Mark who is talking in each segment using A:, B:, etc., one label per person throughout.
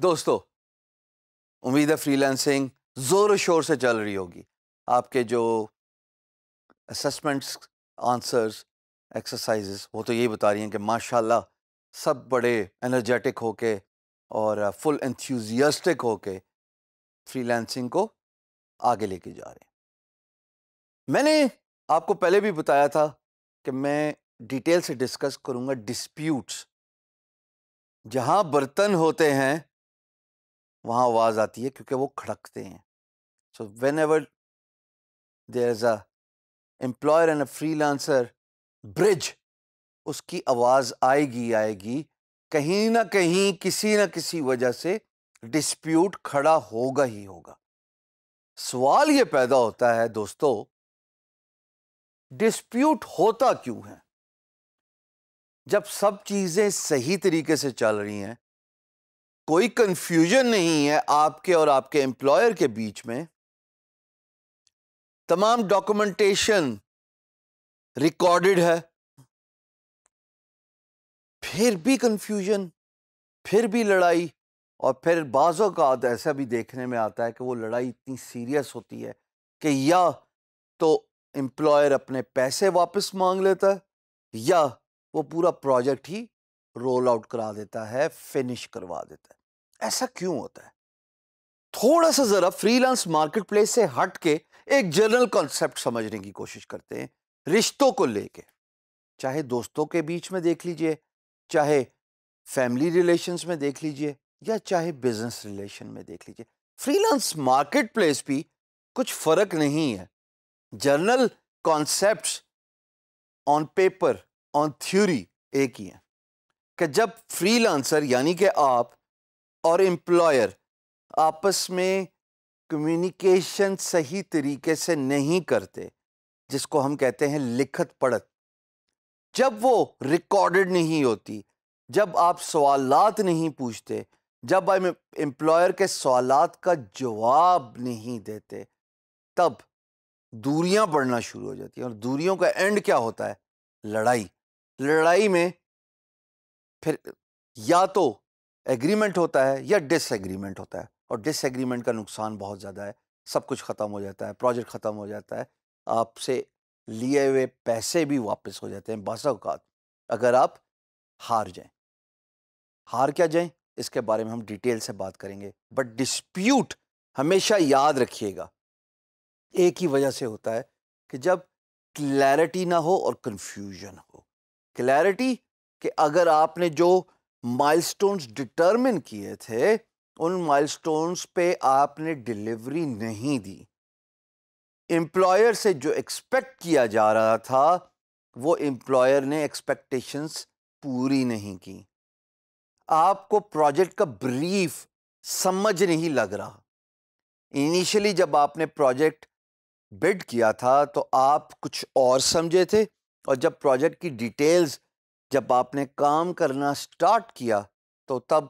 A: दोस्तों उम्मीद है फ्रीलांसिंग ज़ोर शोर से चल रही होगी आपके जो असेसमेंट्स आंसर्स एक्सरसाइजेस वो तो यही बता रही हैं कि माशाल्लाह सब बड़े एनर्जेटिक होके और फुल एंथ्यूजियास्टिक होके फ्रीलांसिंग को आगे लेके जा रहे हैं मैंने आपको पहले भी बताया था कि मैं डिटेल से डिस्कस करूंगा डिस्प्यूट्स जहां बर्तन होते हैं वहां आवाज़ आती है क्योंकि वो खड़कते हैं so whenever there is employer and a freelancer bridge उसकी आवाज़ आएगी आएगी कहीं ना कहीं किसी ना किसी वजह से डिस्प्यूट खड़ा होगा ही होगा सवाल यह पैदा होता है दोस्तों डिस्प्यूट होता क्यों है जब सब चीजें सही तरीके से चल रही हैं कोई कंफ्यूजन नहीं है आपके और आपके एम्प्लॉयर के बीच में तमाम डॉक्यूमेंटेशन रिकॉर्डेड है फिर भी कंफ्यूजन फिर भी लड़ाई और फिर बाज़ों का ऐसा भी देखने में आता है कि वो लड़ाई इतनी सीरियस होती है कि या तो एम्प्लॉयर अपने पैसे वापस मांग लेता है या वो पूरा प्रोजेक्ट ही रोल आउट करा देता है फिनिश करवा देता है ऐसा क्यों होता है थोड़ा सा ज़रा फ्रीलांस मार्केट प्लेस से हट के एक जनरल कॉन्सेप्ट समझने की कोशिश करते हैं रिश्तों को लेके चाहे दोस्तों के बीच में देख लीजिए चाहे फैमिली रिलेशंस में देख लीजिए या चाहे बिजनेस रिलेशन में देख लीजिए फ्रीलांस मार्केट प्लेस भी कुछ फर्क नहीं है general concept on paper on theory एक ही है कि जब फ्रीलांसर यानी कि आप और एम्प्लॉयर आपस में कम्युनिकेशन सही तरीके से नहीं करते जिसको हम कहते हैं लिखत पढ़त जब वो रिकॉर्डेड नहीं होती जब आप सवालत नहीं पूछते जब हम एम्प्लॉयर के सवालत का जवाब नहीं देते तब दूरियां बढ़ना शुरू हो जाती हैं और दूरियों का एंड क्या होता है लड़ाई लड़ाई में फिर या तो एग्रीमेंट होता है या डिसएग्रीमेंट होता है और डिसएग्रीमेंट का नुकसान बहुत ज़्यादा है सब कुछ ख़त्म हो जाता है प्रोजेक्ट ख़त्म हो जाता है आपसे लिए हुए पैसे भी वापस हो जाते हैं बासा अगर आप हार जाएं हार क्या जाएं इसके बारे में हम डिटेल से बात करेंगे बट डिस्प्यूट हमेशा याद रखिएगा एक ही वजह से होता है कि जब क्लैरिटी ना हो और कंफ्यूजन हो क्लैरिटी कि अगर आपने जो माइलस्टोन्स डिटरमिन किए थे उन माइलस्टोन्स पे आपने डिलीवरी नहीं दी एम्प्लॉयर से जो एक्सपेक्ट किया जा रहा था वो एम्प्लॉयर ने एक्सपेक्टेशंस पूरी नहीं की आपको प्रोजेक्ट का ब्रीफ समझ नहीं लग रहा इनिशियली जब आपने प्रोजेक्ट बिड किया था तो आप कुछ और समझे थे और जब प्रोजेक्ट की डिटेल्स जब आपने काम करना स्टार्ट किया तो तब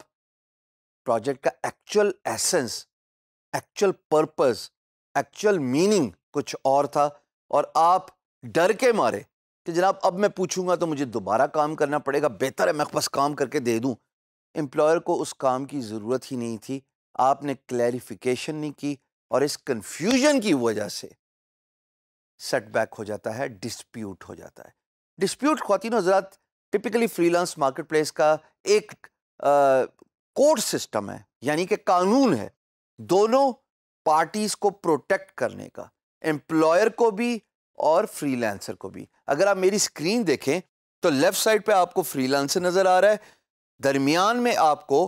A: प्रोजेक्ट का actual essence actual purpose actual meaning कुछ और था और आप डर के मारे कि जनाब अब मैं पूछूंगा तो मुझे दोबारा काम करना पड़ेगा बेहतर है मैं बस काम करके दे दूं एम्प्लॉयर को उस काम की ज़रूरत ही नहीं थी आपने क्लैरिफिकेशन नहीं की और इस कन्फ्यूजन की वजह से सेटबैक हो जाता है डिस्प्यूट हो जाता है डिस्प्यूट खातिन हजरात टिपिकली फ्रीलांस मार्केट प्लेस का एक कोर्ट सिस्टम है यानी कि कानून है दोनों पार्टीज़ को प्रोटेक्ट करने का एम्प्लॉयर को भी और फ्रीलांसर को भी अगर आप मेरी स्क्रीन देखें तो लेफ़्ट साइड पे आपको फ्रीलांसर नज़र आ रहा है दरमियान में आपको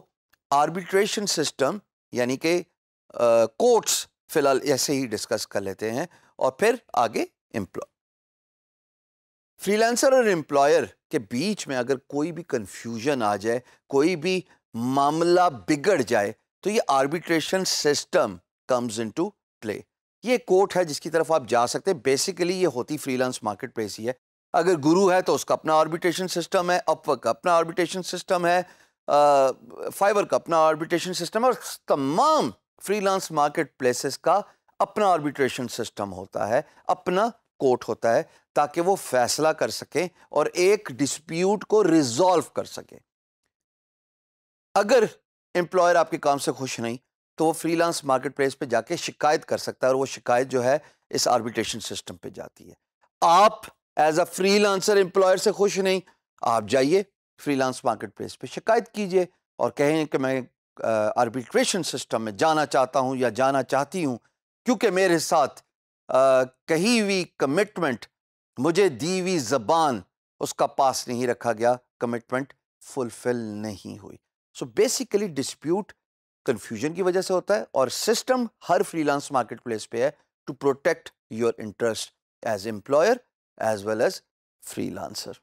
A: आर्बिट्रेशन सिस्टम यानी कि कोर्ट्स फ़िलहाल ऐसे ही डिस्कस कर लेते हैं और फिर आगे एम्प्लॉय फ्रीलांसर और एम्प्लॉयर के बीच में अगर कोई भी कंफ्यूजन आ जाए कोई भी मामला बिगड़ जाए तो ये arbitration system comes into play ये कोर्ट है जिसकी तरफ आप जा सकते हैं बेसिकली ये होती फ्रीलांस मार्केट प्लेस ही है अगर गुरु है तो उसका अपना ऑर्बिटेशन सिस्टम है अपवक का अपना ऑर्बिटेशन सिस्टम है फाइबर का अपना ऑर्बिटेशन सिस्टम है और तमाम फ्रीलांस मार्केट प्लेसेस का अपना ऑर्बिट्रेशन सिस्टम होता है अपना कोर्ट होता है ताकि वो फैसला कर सकें और एक डिस्प्यूट को रिजॉल्व कर सके अगर एम्प्लॉयर आपके काम से खुश नहीं तो वो फ्रीलांस मार्केट प्लेस पर जाके शिकायत कर सकता है और वो शिकायत जो है इस आर्बिट्रेशन सिस्टम पे जाती है आप as a freelancer employer से खुश नहीं आप जाइए फ्री लांस मार्केट प्लेस पर शिकायत कीजिए और कहें कि मैं आर्बिट्रेशन सिस्टम में जाना चाहता हूँ या जाना चाहती हूँ क्योंकि मेरे साथ आ, कही हुई कमिटमेंट मुझे दी हुई जबान उसका पास नहीं रखा गया कमिटमेंट फुलफिल नहीं हुई सो बेसिकली डिस्प्यूट कन्फ्यूजन की वजह से होता है और सिस्टम हर फ्रीलांस मार्केट प्लेस पे है to protect your interest as employer as well as freelancer.